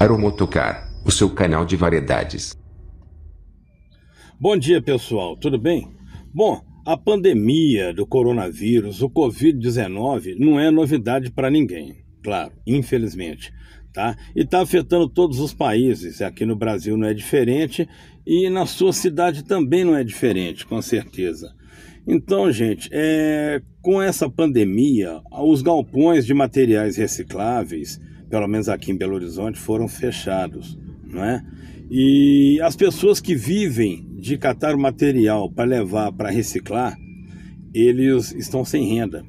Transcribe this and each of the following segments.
Aromotocar, o seu canal de variedades. Bom dia, pessoal. Tudo bem? Bom, a pandemia do coronavírus, o COVID-19, não é novidade para ninguém, claro, infelizmente. Tá? E está afetando todos os países. Aqui no Brasil não é diferente e na sua cidade também não é diferente, com certeza. Então, gente, é... com essa pandemia, os galpões de materiais recicláveis pelo menos aqui em Belo Horizonte, foram fechados. Não é? E as pessoas que vivem de catar o material para levar para reciclar, eles estão sem renda.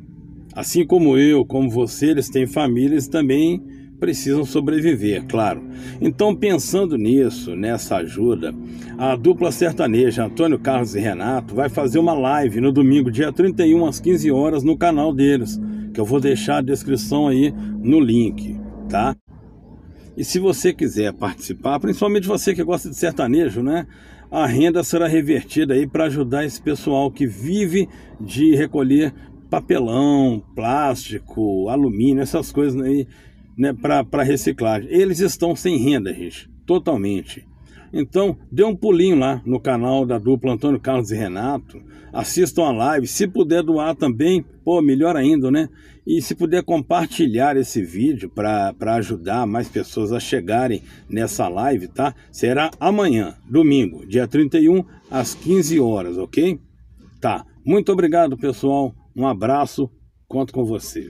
Assim como eu, como você, eles têm famílias e também precisam sobreviver, é claro. Então, pensando nisso, nessa ajuda, a dupla sertaneja Antônio Carlos e Renato vai fazer uma live no domingo, dia 31, às 15 horas, no canal deles, que eu vou deixar a descrição aí no link tá? E se você quiser participar, principalmente você que gosta de sertanejo, né? A renda será revertida aí para ajudar esse pessoal que vive de recolher papelão, plástico, alumínio, essas coisas aí, né, para reciclagem. Eles estão sem renda, gente, totalmente. Então, dê um pulinho lá no canal da dupla Antônio Carlos e Renato, assistam a live, se puder doar também, pô, melhor ainda, né? E se puder compartilhar esse vídeo para ajudar mais pessoas a chegarem nessa live, tá? Será amanhã, domingo, dia 31, às 15 horas, ok? Tá. Muito obrigado, pessoal. Um abraço. Conto com você.